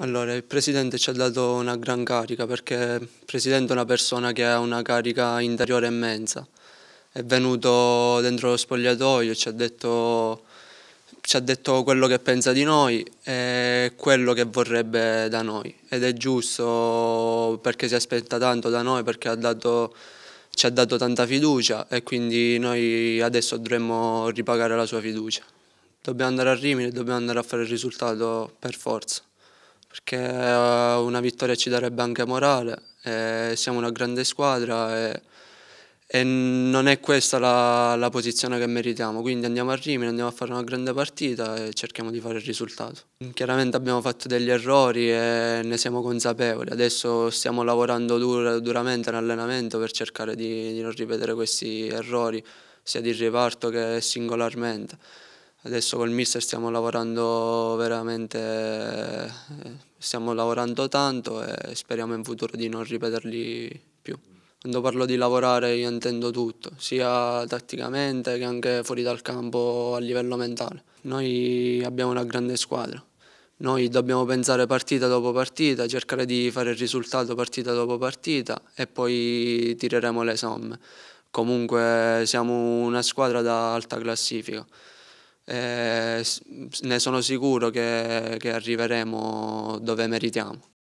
Allora, il Presidente ci ha dato una gran carica perché il Presidente è una persona che ha una carica interiore immensa. È venuto dentro lo spogliatoio e ci ha detto, ci ha detto quello che pensa di noi e quello che vorrebbe da noi. Ed è giusto perché si aspetta tanto da noi, perché ha dato, ci ha dato tanta fiducia e quindi noi adesso dovremmo ripagare la sua fiducia. Dobbiamo andare a Rimini, dobbiamo andare a fare il risultato per forza perché eh, una vittoria ci darebbe anche morale, siamo una grande squadra e, e non è questa la, la, posizione che meritiamo, quindi andiamo a Rimini, andiamo a fare una grande partita e cerchiamo di fare il risultato. Chiaramente abbiamo fatto degli errori e ne siamo consapevoli, adesso stiamo lavorando dur duramente in allenamento per cercare di, di non ripetere questi errori, sia di riparto che singolarmente. Adesso col mister stiamo lavorando veramente, eh, stiamo lavorando tanto e speriamo in futuro di non ripeterli più. Quando parlo di lavorare io intendo tutto, sia tatticamente che anche fuori dal campo a livello mentale. Noi abbiamo una grande squadra, noi dobbiamo pensare partita dopo partita, cercare di fare il risultato partita dopo partita e poi tireremo le somme. Comunque siamo una squadra da alta classifica eh, ne sono sicuro che, che arriveremo dove meritiamo.